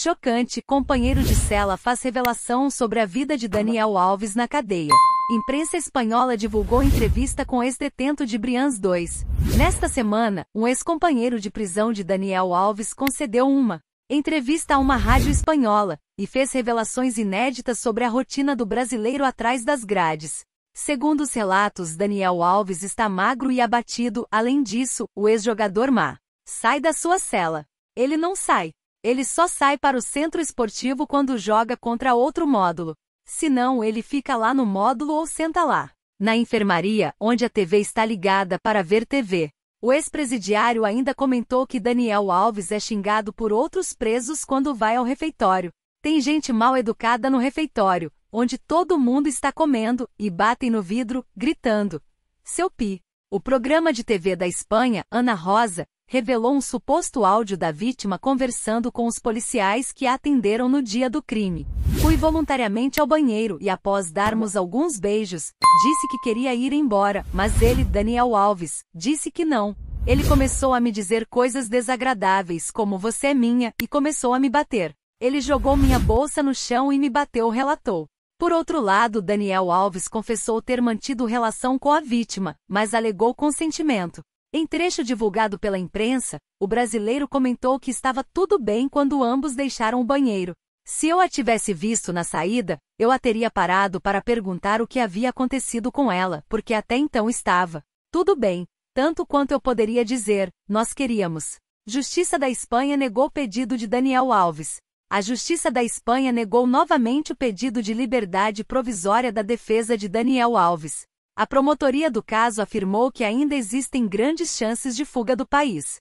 Chocante, companheiro de cela faz revelação sobre a vida de Daniel Alves na cadeia. Imprensa espanhola divulgou entrevista com ex-detento de Brians 2. Nesta semana, um ex-companheiro de prisão de Daniel Alves concedeu uma entrevista a uma rádio espanhola e fez revelações inéditas sobre a rotina do brasileiro atrás das grades. Segundo os relatos, Daniel Alves está magro e abatido, além disso, o ex-jogador má. Sai da sua cela. Ele não sai. Ele só sai para o centro esportivo quando joga contra outro módulo. Senão, ele fica lá no módulo ou senta lá. Na enfermaria, onde a TV está ligada para ver TV. O ex-presidiário ainda comentou que Daniel Alves é xingado por outros presos quando vai ao refeitório. Tem gente mal educada no refeitório, onde todo mundo está comendo, e batem no vidro, gritando: Seu pi. O programa de TV da Espanha, Ana Rosa, revelou um suposto áudio da vítima conversando com os policiais que a atenderam no dia do crime. Fui voluntariamente ao banheiro e após darmos alguns beijos, disse que queria ir embora, mas ele, Daniel Alves, disse que não. Ele começou a me dizer coisas desagradáveis, como você é minha, e começou a me bater. Ele jogou minha bolsa no chão e me bateu, relatou. Por outro lado, Daniel Alves confessou ter mantido relação com a vítima, mas alegou consentimento. Em trecho divulgado pela imprensa, o brasileiro comentou que estava tudo bem quando ambos deixaram o banheiro. Se eu a tivesse visto na saída, eu a teria parado para perguntar o que havia acontecido com ela, porque até então estava. Tudo bem, tanto quanto eu poderia dizer, nós queríamos. Justiça da Espanha negou pedido de Daniel Alves a Justiça da Espanha negou novamente o pedido de liberdade provisória da defesa de Daniel Alves. A promotoria do caso afirmou que ainda existem grandes chances de fuga do país.